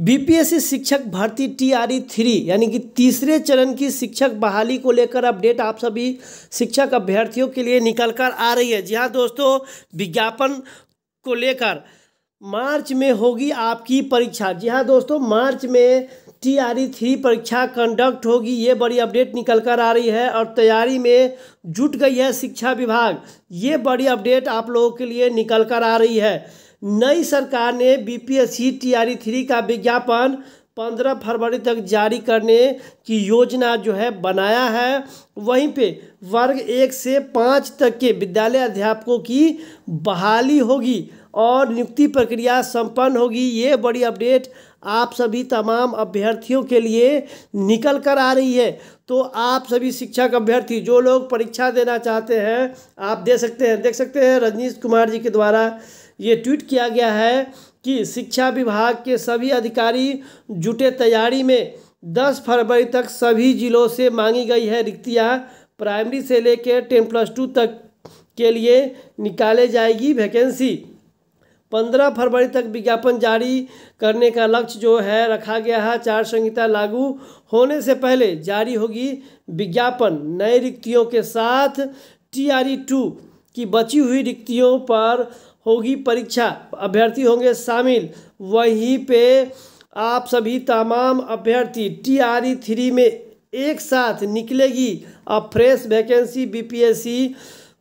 BPSC शिक्षक भर्ती TRE three e यानी कि तीसरे चरण की शिक्षक बहाली को लेकर अपडेट आप सभी शिक्षक अभ्यर्थियों के लिए निकल कर आ रही है जी हाँ दोस्तों विज्ञापन को लेकर मार्च में होगी आपकी परीक्षा जी हाँ दोस्तों मार्च में टी आर थ्री परीक्षा कंडक्ट होगी ये बड़ी अपडेट निकल कर आ रही है और तैयारी में जुट गई है शिक्षा विभाग ये बड़ी अपडेट आप लोगों के लिए निकल कर आ रही है नई सरकार ने B P S C T R three का विज्ञापन पंद्रह फरवरी तक जारी करने की योजना जो है बनाया है वहीं पे वर्ग एक से पाँच तक के विद्यालय अध्यापकों की बहाली होगी और नियुक्ति प्रक्रिया संपन्न होगी ये बड़ी अपडेट आप सभी तमाम अभ्यर्थियों के लिए निकल कर आ रही है तो आप सभी शिक्षक अभ्यर्थी जो लोग परीक्षा देना चाहते हैं आप दे सकते हैं देख सकते हैं रजनीश कुमार जी के द्वारा ये ट्वीट किया गया है कि शिक्षा विभाग के सभी अधिकारी जुटे तैयारी में 10 फरवरी तक सभी जिलों से मांगी गई है रिक्तियाँ प्राइमरी से लेकर टेन प्लस टू तक के लिए निकाले जाएगी वैकेंसी पंद्रह फरवरी तक विज्ञापन जारी करने का लक्ष्य जो है रखा गया है चार संहिता लागू होने से पहले जारी होगी विज्ञापन नए रिक्तियों के साथ टी आर ई टू की बची हुई रिक्तियों पर होगी परीक्षा अभ्यर्थी होंगे शामिल वहीं पे आप सभी तमाम अभ्यर्थी टी आर ई थ्री में एक साथ निकलेगी अब फ्रेश वैकेंसी बीपीएससी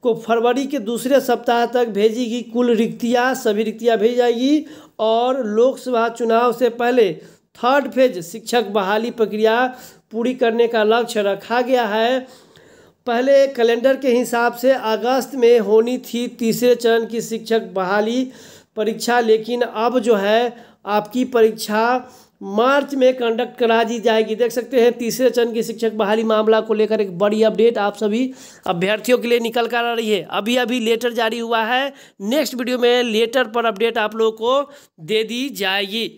को फरवरी के दूसरे सप्ताह तक भेजेगी कुल रिक्तियां सभी रिक्तियां भेज जाएगी और लोकसभा चुनाव से पहले थर्ड फेज शिक्षक बहाली प्रक्रिया पूरी करने का लक्ष्य रखा गया है पहले कैलेंडर के हिसाब से अगस्त में होनी थी तीसरे चरण की शिक्षक बहाली परीक्षा लेकिन अब जो है आपकी परीक्षा मार्च में कंडक्ट करा दी जाएगी देख सकते हैं तीसरे चरण की शिक्षक बहाली मामला को लेकर एक बड़ी अपडेट आप सभी अभ्यर्थियों के लिए निकल कर आ रही है अभी अभी लेटर जारी हुआ है नेक्स्ट वीडियो में लेटर पर अपडेट आप लोगों को दे दी जाएगी